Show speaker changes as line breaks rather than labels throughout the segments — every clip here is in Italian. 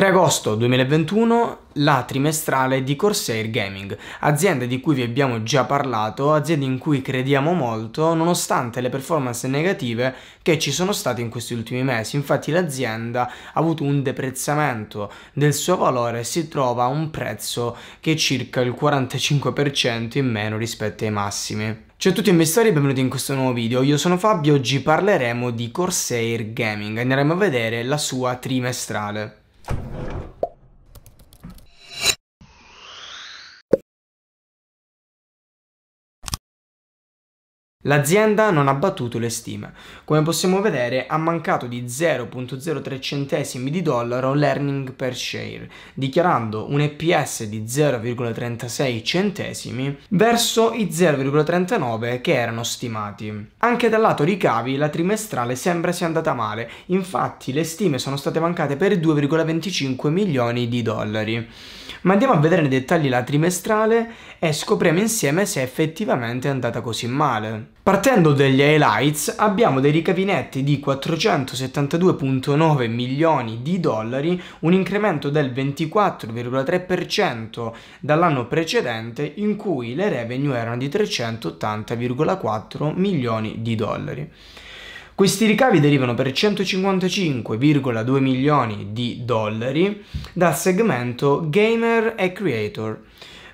3 agosto 2021 la trimestrale di Corsair Gaming, azienda di cui vi abbiamo già parlato, azienda in cui crediamo molto nonostante le performance negative che ci sono state in questi ultimi mesi. Infatti l'azienda ha avuto un deprezzamento del suo valore e si trova a un prezzo che è circa il 45% in meno rispetto ai massimi. Ciao a tutti investitori e benvenuti in questo nuovo video, io sono Fabio e oggi parleremo di Corsair Gaming, andremo a vedere la sua trimestrale. L'azienda non ha battuto le stime. Come possiamo vedere ha mancato di 0.03 centesimi di dollaro l'earning per share, dichiarando un EPS di 0,36 centesimi verso i 0,39 che erano stimati. Anche dal lato ricavi la trimestrale sembra sia andata male, infatti le stime sono state mancate per 2,25 milioni di dollari. Ma andiamo a vedere nei dettagli la trimestrale e scopriamo insieme se effettivamente è andata così male. Partendo dagli highlights abbiamo dei ricavinetti di 472.9 milioni di dollari, un incremento del 24,3% dall'anno precedente in cui le revenue erano di 380,4 milioni di dollari. Questi ricavi derivano per 155,2 milioni di dollari dal segmento gamer e creator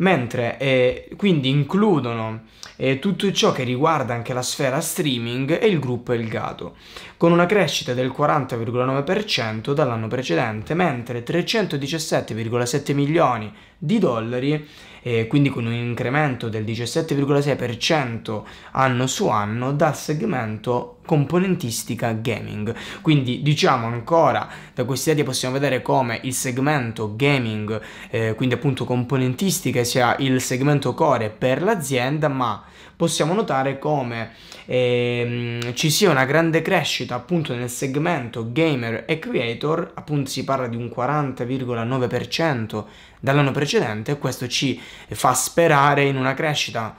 mentre eh, quindi includono eh, tutto ciò che riguarda anche la sfera streaming e il gruppo Elgato, con una crescita del 40,9% dall'anno precedente, mentre 317,7 milioni di dollari eh, quindi con un incremento del 17,6% anno su anno dal segmento componentistica gaming. Quindi diciamo ancora da questi dati possiamo vedere come il segmento gaming, eh, quindi appunto componentistica, sia il segmento core per l'azienda, ma possiamo notare come ehm, ci sia una grande crescita appunto nel segmento gamer e creator, appunto si parla di un 40,9% dall'anno precedente e questo ci fa sperare in una crescita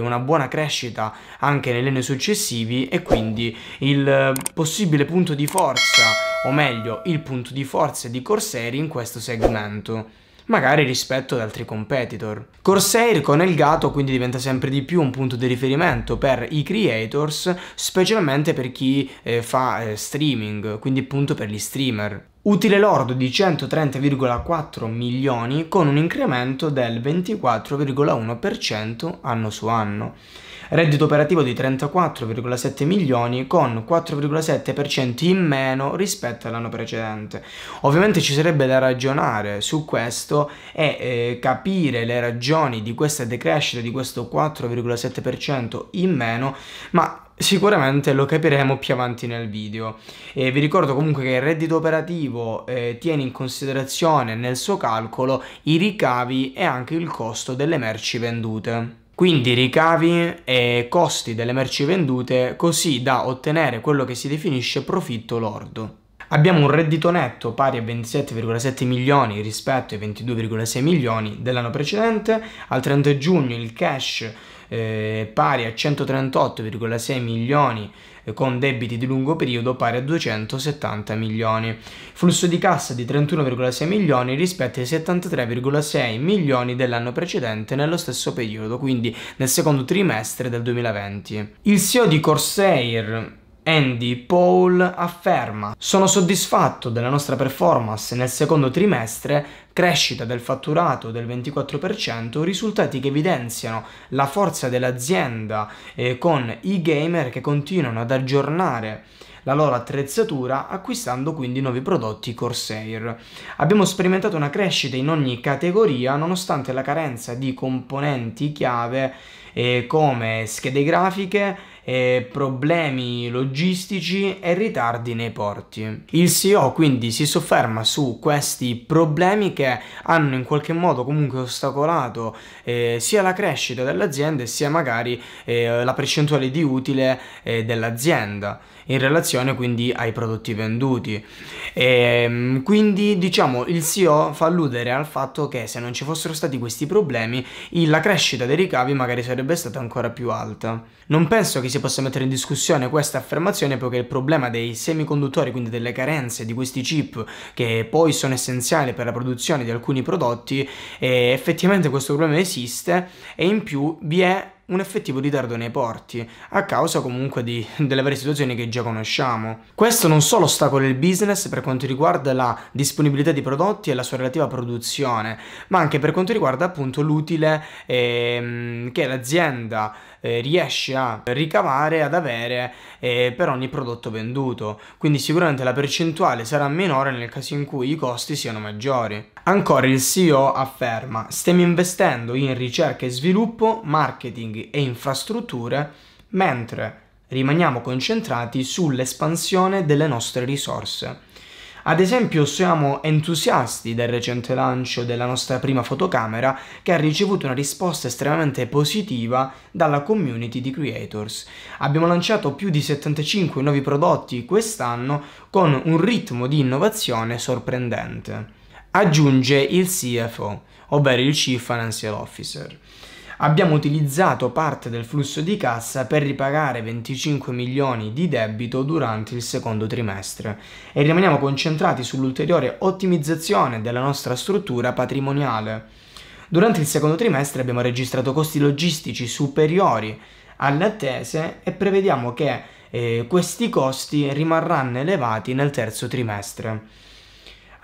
una buona crescita anche negli anni successivi e quindi il eh, possibile punto di forza, o meglio il punto di forza di Corsair in questo segmento magari rispetto ad altri competitor. Corsair con Elgato quindi diventa sempre di più un punto di riferimento per i creators, specialmente per chi eh, fa eh, streaming, quindi appunto per gli streamer utile lordo di 130,4 milioni con un incremento del 24,1% anno su anno, reddito operativo di 34,7 milioni con 4,7% in meno rispetto all'anno precedente. Ovviamente ci sarebbe da ragionare su questo e eh, capire le ragioni di questa decrescita di questo 4,7% in meno, ma Sicuramente lo capiremo più avanti nel video. Eh, vi ricordo comunque che il reddito operativo eh, tiene in considerazione nel suo calcolo i ricavi e anche il costo delle merci vendute. Quindi ricavi e costi delle merci vendute così da ottenere quello che si definisce profitto lordo. Abbiamo un reddito netto pari a 27,7 milioni rispetto ai 22,6 milioni dell'anno precedente, al 30 giugno il cash eh, pari a 138,6 milioni eh, con debiti di lungo periodo pari a 270 milioni, flusso di cassa di 31,6 milioni rispetto ai 73,6 milioni dell'anno precedente nello stesso periodo, quindi nel secondo trimestre del 2020. Il CEO di Corsair Andy Paul afferma Sono soddisfatto della nostra performance nel secondo trimestre, crescita del fatturato del 24%, risultati che evidenziano la forza dell'azienda eh, con i gamer che continuano ad aggiornare la loro attrezzatura acquistando quindi nuovi prodotti Corsair. Abbiamo sperimentato una crescita in ogni categoria nonostante la carenza di componenti chiave eh, come schede grafiche, eh, problemi logistici e ritardi nei porti. Il CEO quindi si sofferma su questi problemi che hanno in qualche modo comunque ostacolato eh, sia la crescita dell'azienda sia magari eh, la percentuale di utile eh, dell'azienda in relazione quindi ai prodotti venduti. E, ehm, quindi diciamo il CEO fa alludere al fatto che se non ci fossero stati questi problemi la crescita dei ricavi magari sarebbe stata ancora più alta. Non penso che sia si possa mettere in discussione questa affermazione perché il problema dei semiconduttori, quindi delle carenze di questi chip che poi sono essenziali per la produzione di alcuni prodotti, eh, effettivamente questo problema esiste e in più vi è un effettivo ritardo nei porti, a causa comunque di, delle varie situazioni che già conosciamo. Questo non solo ostacola il business per quanto riguarda la disponibilità di prodotti e la sua relativa produzione, ma anche per quanto riguarda appunto l'utile ehm, che l'azienda eh, riesce a ricavare, ad avere eh, per ogni prodotto venduto. Quindi sicuramente la percentuale sarà minore nel caso in cui i costi siano maggiori. Ancora il CEO afferma, stiamo investendo in ricerca e sviluppo, marketing, marketing e infrastrutture, mentre rimaniamo concentrati sull'espansione delle nostre risorse. Ad esempio siamo entusiasti del recente lancio della nostra prima fotocamera che ha ricevuto una risposta estremamente positiva dalla community di creators. Abbiamo lanciato più di 75 nuovi prodotti quest'anno con un ritmo di innovazione sorprendente. Aggiunge il CFO, ovvero il Chief Financial Officer abbiamo utilizzato parte del flusso di cassa per ripagare 25 milioni di debito durante il secondo trimestre e rimaniamo concentrati sull'ulteriore ottimizzazione della nostra struttura patrimoniale. Durante il secondo trimestre abbiamo registrato costi logistici superiori alle attese e prevediamo che eh, questi costi rimarranno elevati nel terzo trimestre.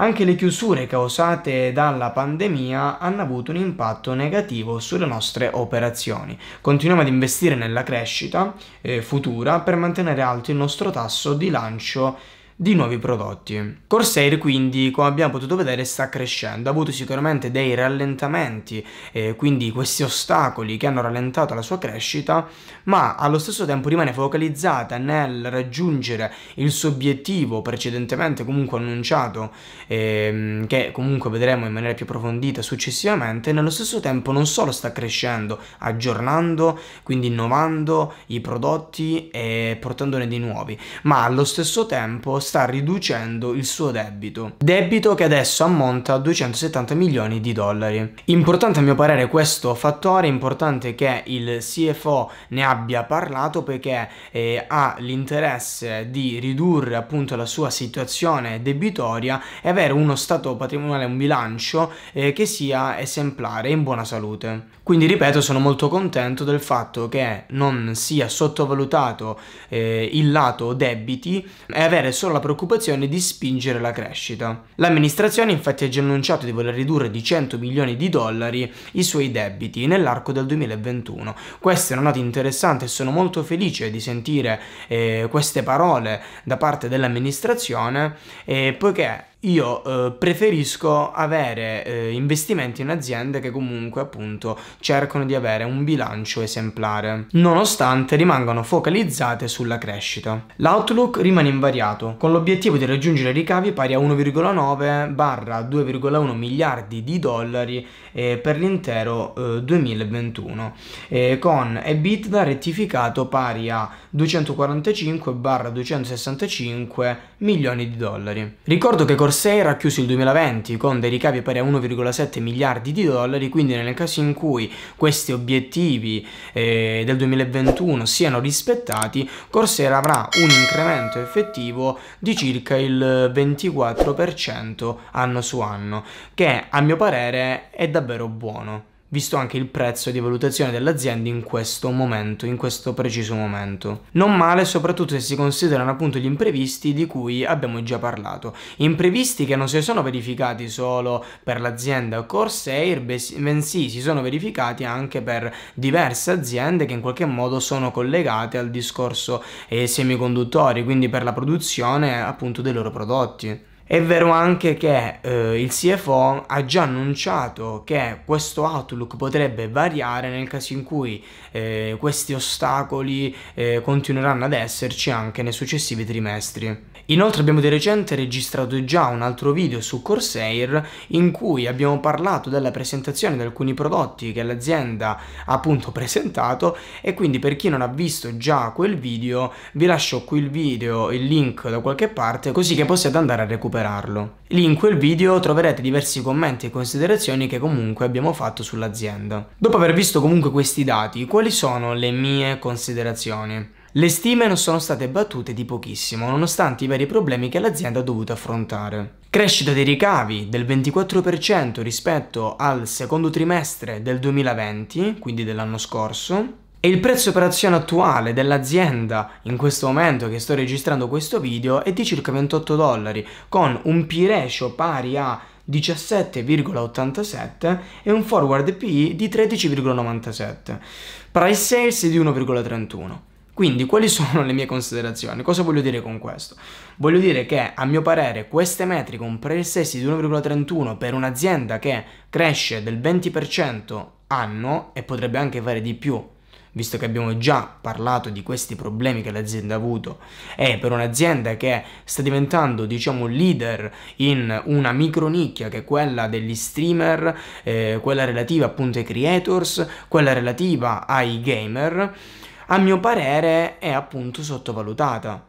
Anche le chiusure causate dalla pandemia hanno avuto un impatto negativo sulle nostre operazioni. Continuiamo ad investire nella crescita eh, futura per mantenere alto il nostro tasso di lancio di nuovi prodotti. Corsair quindi, come abbiamo potuto vedere, sta crescendo, ha avuto sicuramente dei rallentamenti, eh, quindi questi ostacoli che hanno rallentato la sua crescita, ma allo stesso tempo rimane focalizzata nel raggiungere il suo obiettivo precedentemente comunque annunciato, ehm, che comunque vedremo in maniera più approfondita successivamente, nello stesso tempo non solo sta crescendo, aggiornando, quindi innovando i prodotti e portandone di nuovi, ma allo stesso tempo sta sta riducendo il suo debito. Debito che adesso ammonta a 270 milioni di dollari. Importante a mio parere questo fattore, importante che il CFO ne abbia parlato perché eh, ha l'interesse di ridurre appunto la sua situazione debitoria e avere uno stato patrimoniale, un bilancio eh, che sia esemplare e in buona salute. Quindi ripeto sono molto contento del fatto che non sia sottovalutato eh, il lato debiti e avere solo la preoccupazione di spingere la crescita. L'amministrazione infatti ha già annunciato di voler ridurre di 100 milioni di dollari i suoi debiti nell'arco del 2021. Questa è una nota interessante e sono molto felice di sentire eh, queste parole da parte dell'amministrazione eh, poiché io eh, preferisco avere eh, investimenti in aziende che comunque appunto cercano di avere un bilancio esemplare, nonostante rimangano focalizzate sulla crescita. L'outlook rimane invariato, con l'obiettivo di raggiungere ricavi pari a 1,9 barra 2,1 miliardi di dollari eh, per l'intero 2021, eh, eh, con EBITDA rettificato pari a 245 barra 265 milioni di dollari. Ricordo che Corsair ha chiuso il 2020 con dei ricavi pari a 1,7 miliardi di dollari, quindi nel caso in cui questi obiettivi eh, del 2021 siano rispettati, Corsair avrà un incremento effettivo di circa il 24% anno su anno, che a mio parere è davvero buono visto anche il prezzo di valutazione dell'azienda in questo momento, in questo preciso momento. Non male soprattutto se si considerano appunto gli imprevisti di cui abbiamo già parlato, imprevisti che non si sono verificati solo per l'azienda Corsair, bensì si sono verificati anche per diverse aziende che in qualche modo sono collegate al discorso eh, semiconduttori, quindi per la produzione appunto dei loro prodotti. È vero anche che eh, il CFO ha già annunciato che questo outlook potrebbe variare nel caso in cui eh, questi ostacoli eh, continueranno ad esserci anche nei successivi trimestri. Inoltre abbiamo di recente registrato già un altro video su Corsair in cui abbiamo parlato della presentazione di alcuni prodotti che l'azienda ha appunto presentato e quindi per chi non ha visto già quel video vi lascio qui il video, il link da qualche parte così che possiate andare a recuperarlo. Lì in quel video troverete diversi commenti e considerazioni che comunque abbiamo fatto sull'azienda. Dopo aver visto comunque questi dati, quali sono le mie considerazioni? Le stime non sono state battute di pochissimo, nonostante i veri problemi che l'azienda ha dovuto affrontare. Crescita dei ricavi del 24% rispetto al secondo trimestre del 2020, quindi dell'anno scorso, e il prezzo per azione attuale dell'azienda in questo momento che sto registrando questo video è di circa 28 dollari, con un P ratio pari a 17,87 e un forward PI di 13,97, price sales di 1,31. Quindi quali sono le mie considerazioni? Cosa voglio dire con questo? Voglio dire che a mio parere queste metriche, un pre-sessi di 1,31 per un'azienda che cresce del 20% anno e potrebbe anche fare di più, visto che abbiamo già parlato di questi problemi che l'azienda ha avuto, e per un'azienda che sta diventando, diciamo, leader in una micronicchia che è quella degli streamer, eh, quella relativa appunto ai creators, quella relativa ai gamer, a mio parere è appunto sottovalutata,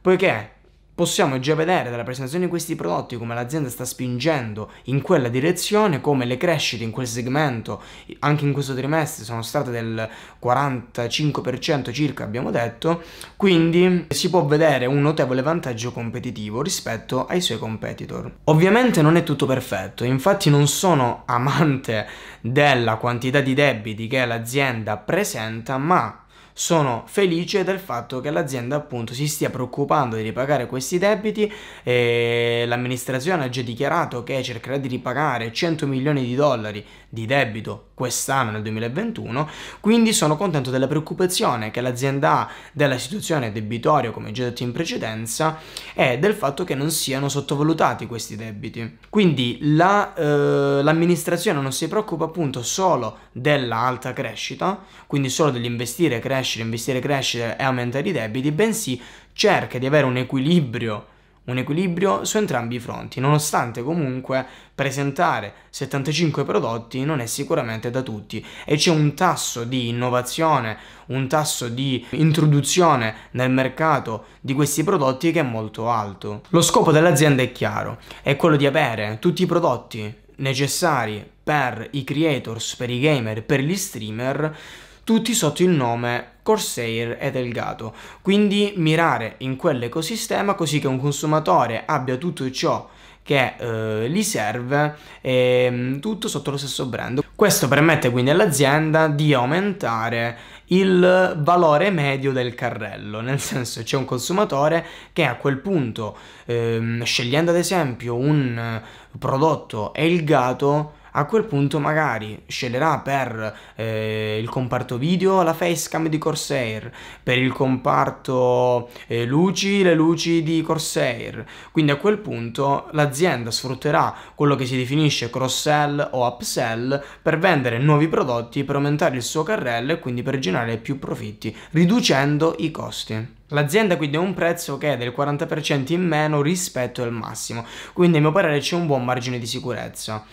poiché possiamo già vedere dalla presentazione di questi prodotti come l'azienda sta spingendo in quella direzione, come le crescite in quel segmento anche in questo trimestre sono state del 45% circa abbiamo detto, quindi si può vedere un notevole vantaggio competitivo rispetto ai suoi competitor. Ovviamente non è tutto perfetto, infatti non sono amante della quantità di debiti che l'azienda presenta, ma sono felice del fatto che l'azienda appunto si stia preoccupando di ripagare questi debiti l'amministrazione ha già dichiarato che cercherà di ripagare 100 milioni di dollari di debito quest'anno nel 2021, quindi sono contento della preoccupazione che l'azienda ha della situazione debitoria, come già detto in precedenza, e del fatto che non siano sottovalutati questi debiti. Quindi la, eh, l'amministrazione non si preoccupa appunto solo dell'alta crescita, quindi solo dell'investire, crescere, investire, crescere e aumentare i debiti, bensì cerca di avere un equilibrio un equilibrio su entrambi i fronti, nonostante comunque presentare 75 prodotti non è sicuramente da tutti e c'è un tasso di innovazione, un tasso di introduzione nel mercato di questi prodotti che è molto alto. Lo scopo dell'azienda è chiaro, è quello di avere tutti i prodotti necessari per i creators, per i gamer, per gli streamer, tutti sotto il nome Corsair e Delgado, quindi mirare in quell'ecosistema così che un consumatore abbia tutto ciò che eh, gli serve eh, tutto sotto lo stesso brand. Questo permette quindi all'azienda di aumentare il valore medio del carrello, nel senso c'è un consumatore che a quel punto, eh, scegliendo ad esempio un prodotto Elgato, a quel punto magari sceglierà per eh, il comparto video la facecam di Corsair, per il comparto eh, luci le luci di Corsair, quindi a quel punto l'azienda sfrutterà quello che si definisce cross-sell o upsell per vendere nuovi prodotti, per aumentare il suo carrello e quindi per generare più profitti, riducendo i costi. L'azienda quindi ha un prezzo che è del 40% in meno rispetto al massimo, quindi a mio parere c'è un buon margine di sicurezza.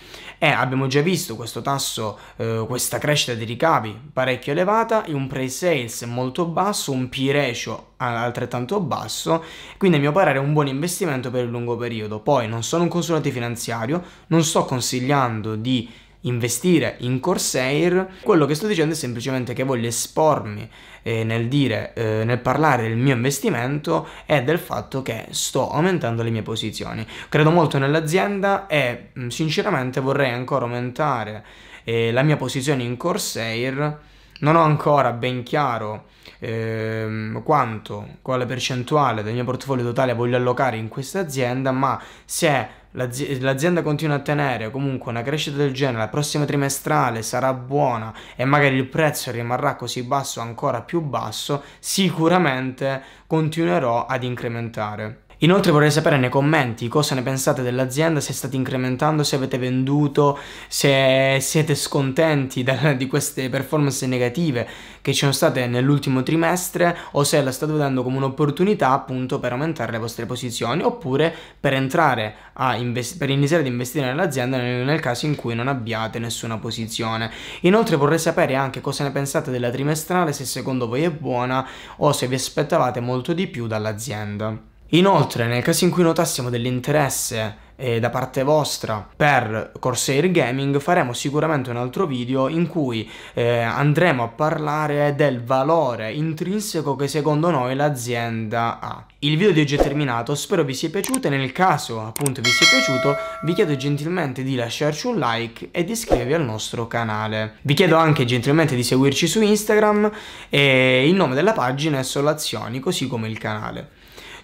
E abbiamo già visto questo tasso, eh, questa crescita di ricavi parecchio elevata, un pre-sales molto basso, un P ratio altrettanto basso, quindi a mio parere è un buon investimento per il lungo periodo. Poi non sono un consulente finanziario, non sto consigliando di investire in Corsair, quello che sto dicendo è semplicemente che voglio espormi eh, nel dire, eh, nel parlare del mio investimento e del fatto che sto aumentando le mie posizioni. Credo molto nell'azienda e mm, sinceramente vorrei ancora aumentare eh, la mia posizione in Corsair. Non ho ancora ben chiaro ehm, quanto, quale percentuale del mio portafoglio totale voglio allocare in questa azienda, ma se l'azienda continua a tenere comunque una crescita del genere, la prossima trimestrale sarà buona e magari il prezzo rimarrà così basso, ancora più basso, sicuramente continuerò ad incrementare. Inoltre vorrei sapere nei commenti cosa ne pensate dell'azienda, se state incrementando, se avete venduto, se siete scontenti da, di queste performance negative che ci sono state nell'ultimo trimestre o se la state vedendo come un'opportunità appunto per aumentare le vostre posizioni oppure per entrare a invest- per iniziare ad investire nell'azienda nel, nel caso in cui non abbiate nessuna posizione. Inoltre vorrei sapere anche cosa ne pensate della trimestrale, se secondo voi è buona o se vi aspettavate molto di più dall'azienda. Inoltre, nel caso in cui notassimo dell'interesse eh, da parte vostra per Corsair Gaming, faremo sicuramente un altro video in cui eh, andremo a parlare del valore intrinseco che secondo noi l'azienda ha. Il video di oggi è terminato, spero vi sia piaciuto e nel caso appunto vi sia piaciuto vi chiedo gentilmente di lasciarci un like e di iscrivervi al nostro canale. Vi chiedo anche gentilmente di seguirci su Instagram e il nome della pagina è Solazioni così come il canale.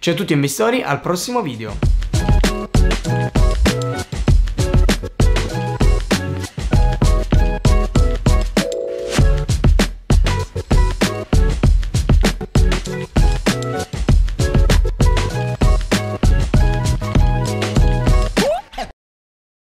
Ciao a tutti investori, al prossimo video!